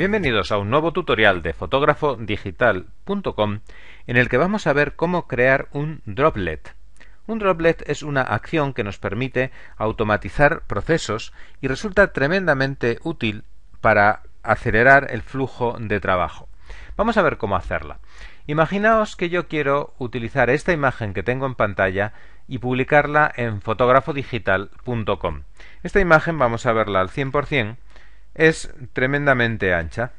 Bienvenidos a un nuevo tutorial de fotógrafodigital.com en el que vamos a ver cómo crear un droplet. Un droplet es una acción que nos permite automatizar procesos y resulta tremendamente útil para acelerar el flujo de trabajo. Vamos a ver cómo hacerla. Imaginaos que yo quiero utilizar esta imagen que tengo en pantalla y publicarla en fotógrafodigital.com. Esta imagen vamos a verla al 100% es tremendamente ancha.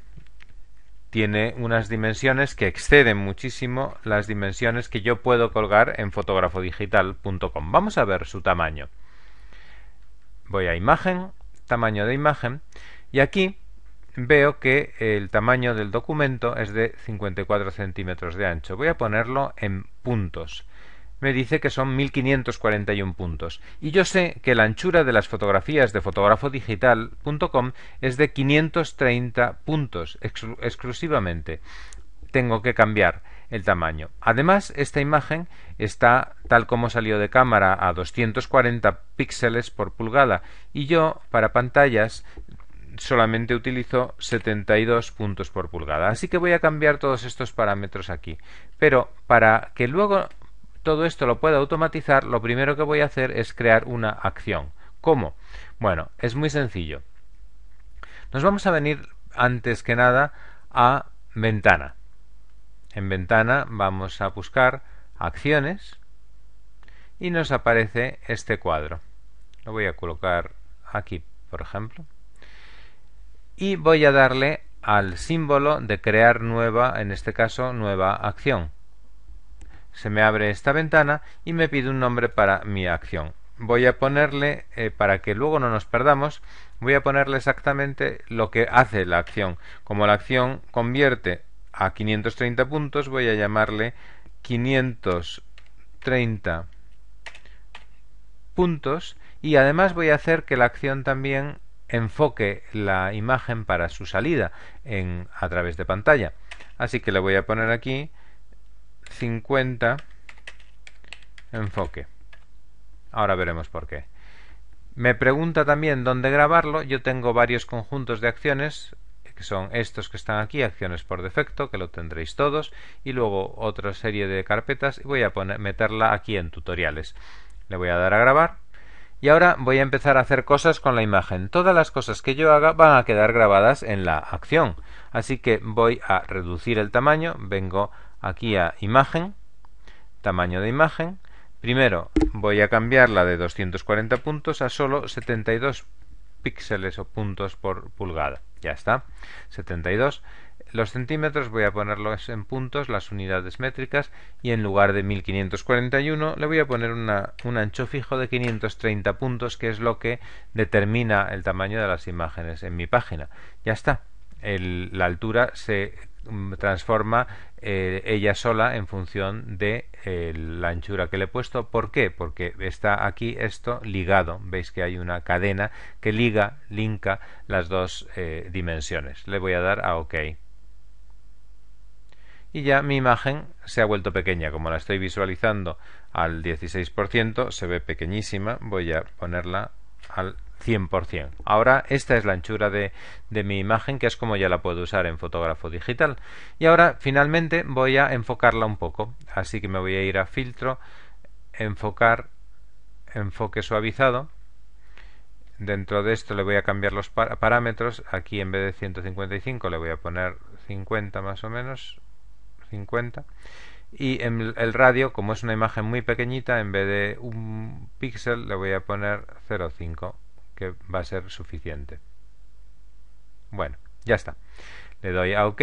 Tiene unas dimensiones que exceden muchísimo las dimensiones que yo puedo colgar en fotografodigital.com. Vamos a ver su tamaño. Voy a imagen, tamaño de imagen, y aquí veo que el tamaño del documento es de 54 centímetros de ancho. Voy a ponerlo en puntos me dice que son 1541 puntos. Y yo sé que la anchura de las fotografías de fotografodigital.com es de 530 puntos exclusivamente. Tengo que cambiar el tamaño. Además, esta imagen está tal como salió de cámara a 240 píxeles por pulgada y yo para pantallas solamente utilizo 72 puntos por pulgada. Así que voy a cambiar todos estos parámetros aquí. Pero para que luego todo esto lo puedo automatizar, lo primero que voy a hacer es crear una acción. ¿Cómo? Bueno, es muy sencillo. Nos vamos a venir antes que nada a ventana. En ventana vamos a buscar acciones y nos aparece este cuadro. Lo voy a colocar aquí, por ejemplo. Y voy a darle al símbolo de crear nueva, en este caso, nueva acción se me abre esta ventana y me pide un nombre para mi acción. Voy a ponerle, eh, para que luego no nos perdamos, voy a ponerle exactamente lo que hace la acción. Como la acción convierte a 530 puntos, voy a llamarle 530 puntos y además voy a hacer que la acción también enfoque la imagen para su salida a través de pantalla. Así que le voy a poner aquí 50 enfoque. Ahora veremos por qué. Me pregunta también dónde grabarlo. Yo tengo varios conjuntos de acciones, que son estos que están aquí, acciones por defecto, que lo tendréis todos, y luego otra serie de carpetas. Y voy a poner, meterla aquí en tutoriales. Le voy a dar a grabar. Y ahora voy a empezar a hacer cosas con la imagen. Todas las cosas que yo haga van a quedar grabadas en la acción. Así que voy a reducir el tamaño, vengo aquí a imagen, tamaño de imagen. Primero voy a cambiarla de 240 puntos a solo 72 píxeles o puntos por pulgada. Ya está, 72. Los centímetros voy a ponerlos en puntos, las unidades métricas, y en lugar de 1541 le voy a poner un ancho fijo de 530 puntos, que es lo que determina el tamaño de las imágenes en mi página. Ya está la altura se mm, transforma eh, ella sola en función de eh, la anchura que le he puesto. ¿Por qué? Porque está aquí esto ligado. Veis que hay una cadena que liga, linka las dos eh, dimensiones. Le voy a dar a OK. Y ya mi imagen se ha vuelto pequeña. Como la estoy visualizando al 16%, se ve pequeñísima. Voy a ponerla al 100%. Ahora esta es la anchura de, mi imagen que es como ya la puedo usar en fotógrafo digital. Y ahora finalmente voy a enfocarla un poco. Así que me voy a ir a filtro, enfocar, enfoque suavizado. Dentro de esto le voy a cambiar los parámetros. Aquí en vez de 155 le voy a poner 50 más o menos. 50 y en el radio, como es una imagen muy pequeñita, en vez de un píxel le voy a poner 0,5 va a ser suficiente. Bueno, ya está. Le doy a OK.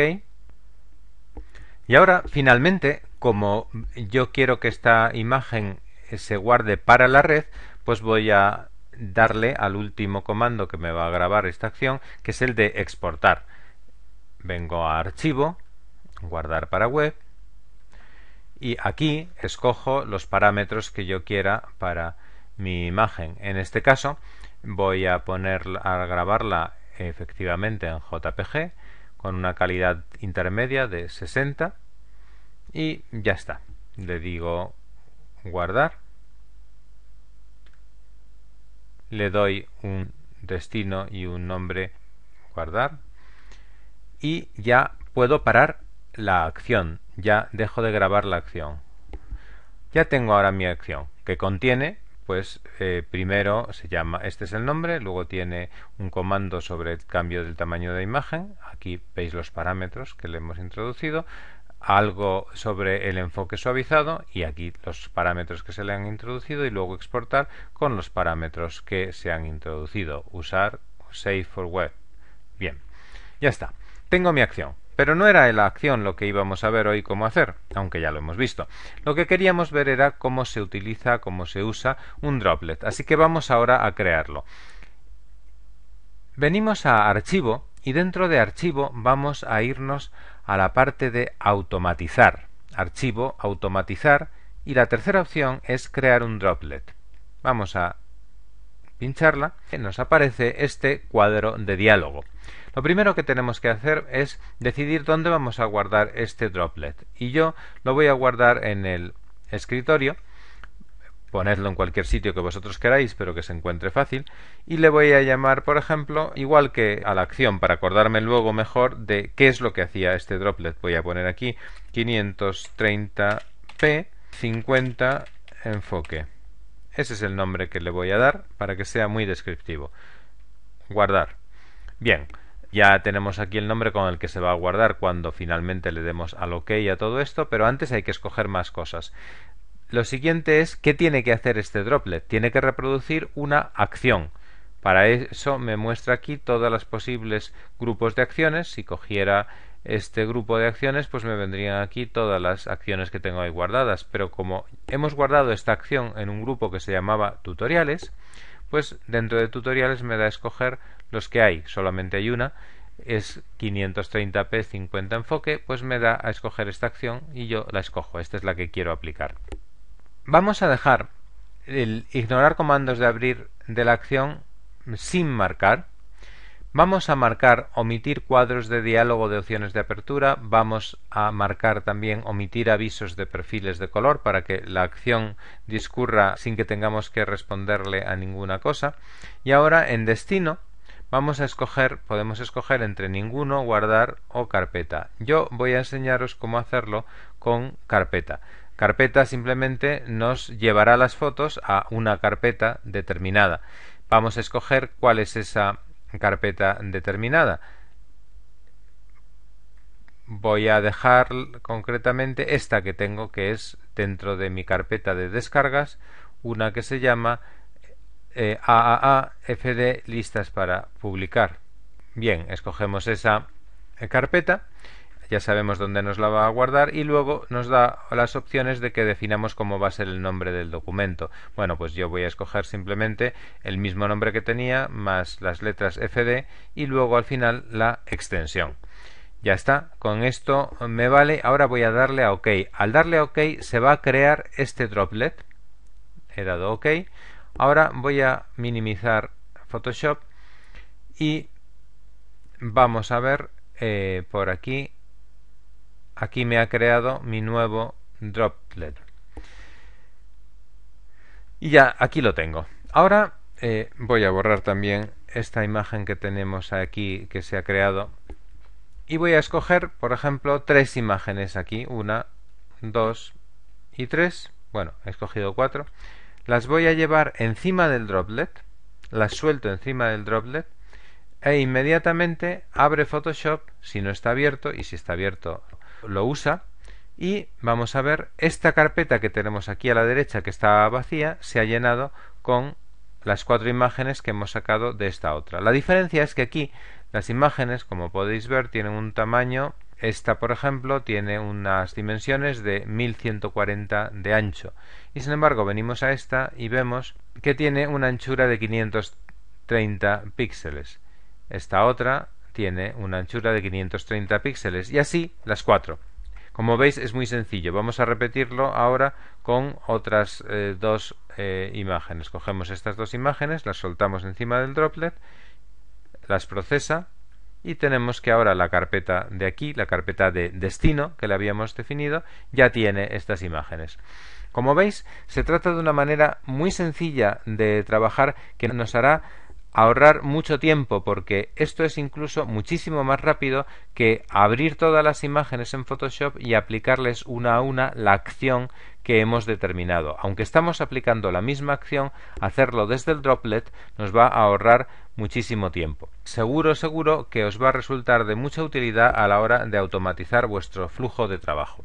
Y ahora, finalmente, como yo quiero que esta imagen se guarde para la red, pues voy a darle al último comando que me va a grabar esta acción, que es el de exportar. Vengo a archivo, guardar para web, y aquí escojo los parámetros que yo quiera para mi imagen. En este caso, voy a poner a grabarla efectivamente en JPG con una calidad intermedia de 60 y ya está le digo guardar le doy un destino y un nombre guardar y ya puedo parar la acción ya dejo de grabar la acción ya tengo ahora mi acción que contiene pues primero se llama, este es el nombre, luego tiene un comando sobre el cambio del tamaño de imagen, aquí veis los parámetros que le hemos introducido, algo sobre el enfoque suavizado y aquí los parámetros que se le han introducido y luego exportar con los parámetros que se han introducido, usar Save for Web. Bien, ya está, tengo mi acción. Pero no era la acción lo que íbamos a ver hoy cómo hacer, aunque ya lo hemos visto. Lo que queríamos ver era cómo se utiliza, cómo se usa un droplet. Así que vamos ahora a crearlo. Venimos a archivo y dentro de archivo vamos a irnos a la parte de automatizar. Archivo, automatizar y la tercera opción es crear un droplet. Vamos a pincharla, y nos aparece este cuadro de diálogo. Lo primero que tenemos que hacer es decidir dónde vamos a guardar este droplet. Y yo lo voy a guardar en el escritorio. Ponedlo en cualquier sitio que vosotros queráis, pero que se encuentre fácil. Y le voy a llamar, por ejemplo, igual que a la acción, para acordarme luego mejor de qué es lo que hacía este droplet. Voy a poner aquí 530p 50 enfoque. Ese es el nombre que le voy a dar para que sea muy descriptivo. Guardar. Bien, ya tenemos aquí el nombre con el que se va a guardar cuando finalmente le demos al OK a todo esto, pero antes hay que escoger más cosas. Lo siguiente es, ¿qué tiene que hacer este droplet? Tiene que reproducir una acción. Para eso me muestra aquí todas las posibles grupos de acciones. Si cogiera este grupo de acciones, pues me vendrían aquí todas las acciones que tengo ahí guardadas. Pero como hemos guardado esta acción en un grupo que se llamaba tutoriales, pues dentro de tutoriales me da a escoger los que hay, solamente hay una, es 530p 50 enfoque, pues me da a escoger esta acción y yo la escojo, esta es la que quiero aplicar. Vamos a dejar el ignorar comandos de abrir de la acción sin marcar. Vamos a marcar omitir cuadros de diálogo de opciones de apertura, vamos a marcar también omitir avisos de perfiles de color para que la acción discurra sin que tengamos que responderle a ninguna cosa. Y ahora en destino Vamos a escoger, podemos escoger entre ninguno, guardar o carpeta. Yo voy a enseñaros cómo hacerlo con carpeta. Carpeta simplemente nos llevará las fotos a una carpeta determinada. Vamos a escoger cuál es esa carpeta determinada. Voy a dejar concretamente esta que tengo, que es dentro de mi carpeta de descargas, una que se llama eh, a AAA FD listas para publicar. Bien, escogemos esa eh, carpeta, ya sabemos dónde nos la va a guardar y luego nos da las opciones de que definamos cómo va a ser el nombre del documento. Bueno, pues yo voy a escoger simplemente el mismo nombre que tenía más las letras FD y luego al final la extensión. Ya está, con esto me vale. Ahora voy a darle a OK. Al darle a OK se va a crear este droplet. He dado OK. Ahora voy a minimizar Photoshop y vamos a ver eh, por aquí. Aquí me ha creado mi nuevo droplet. Y ya, aquí lo tengo. Ahora eh, voy a borrar también esta imagen que tenemos aquí que se ha creado. Y voy a escoger, por ejemplo, tres imágenes aquí. Una, dos y tres. Bueno, he escogido cuatro las voy a llevar encima del droplet, las suelto encima del droplet e inmediatamente abre Photoshop si no está abierto y si está abierto lo usa y vamos a ver esta carpeta que tenemos aquí a la derecha que está vacía se ha llenado con las cuatro imágenes que hemos sacado de esta otra. La diferencia es que aquí las imágenes como podéis ver tienen un tamaño esta, por ejemplo, tiene unas dimensiones de 1140 de ancho. Y sin embargo, venimos a esta y vemos que tiene una anchura de 530 píxeles. Esta otra tiene una anchura de 530 píxeles. Y así las cuatro. Como veis es muy sencillo. Vamos a repetirlo ahora con otras eh, dos eh, imágenes. Cogemos estas dos imágenes, las soltamos encima del droplet, las procesa y tenemos que ahora la carpeta de aquí, la carpeta de destino que le habíamos definido, ya tiene estas imágenes. Como veis, se trata de una manera muy sencilla de trabajar que nos hará ahorrar mucho tiempo porque esto es incluso muchísimo más rápido que abrir todas las imágenes en Photoshop y aplicarles una a una la acción que hemos determinado. Aunque estamos aplicando la misma acción, hacerlo desde el droplet nos va a ahorrar muchísimo tiempo. Seguro, seguro que os va a resultar de mucha utilidad a la hora de automatizar vuestro flujo de trabajo.